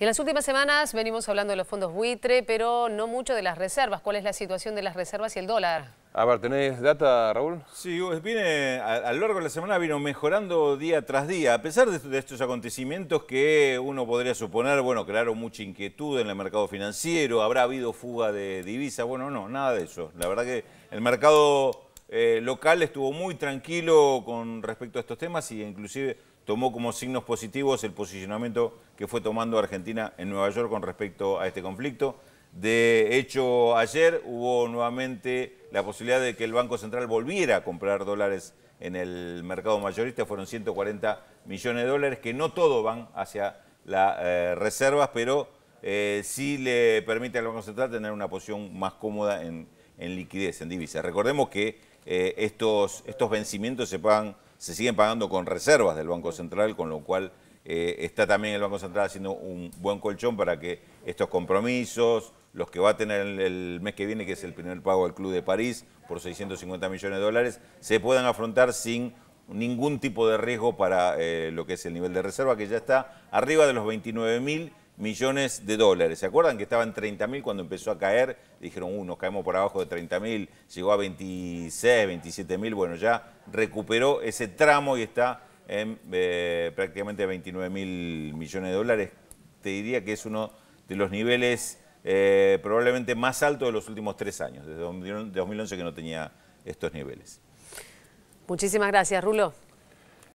En las últimas semanas venimos hablando de los fondos buitre, pero no mucho de las reservas. ¿Cuál es la situación de las reservas y el dólar? A ver, ¿tenés data, Raúl? Sí, viene, a, lo largo de la semana vino mejorando día tras día, a pesar de, estos acontecimientos que uno podría suponer, bueno, crearon mucha inquietud en el mercado financiero, habrá habido fuga de divisas, bueno, no, nada de eso. La verdad que el mercado eh, local estuvo muy tranquilo con respecto a estos temas y inclusive tomó como signos positivos el posicionamiento que fue tomando Argentina en Nueva York con respecto a este conflicto. De hecho, ayer hubo nuevamente la posibilidad de que el Banco Central volviera a comprar dólares en el mercado mayorista. Fueron 140 millones de dólares, que no todo van hacia las eh, reservas, pero eh, sí le permite al Banco Central tener una posición más cómoda en, en liquidez, en divisas. Recordemos que eh, estos, estos vencimientos se, pagan, se siguen pagando con reservas del Banco Central, con lo cual eh, está también el Banco Central haciendo un buen colchón para que estos compromisos, los que va a tener el, mes que viene, que es el primer pago al Club de París por 650 millones de dólares, se puedan afrontar sin ningún tipo de riesgo para eh, lo que es el nivel de reserva, que ya está arriba de los 29.000. mil millones de dólares. ¿Se acuerdan que estaban 30 mil cuando empezó a caer? Dijeron, uh, nos caemos por abajo de 30 mil, llegó a 26, 27 mil, bueno, ya recuperó ese tramo y está en eh, prácticamente 29 mil millones de dólares. Te diría que es uno de los niveles eh, probablemente más altos de los últimos tres años, desde 2011 que no tenía estos niveles. Muchísimas gracias, Rulo.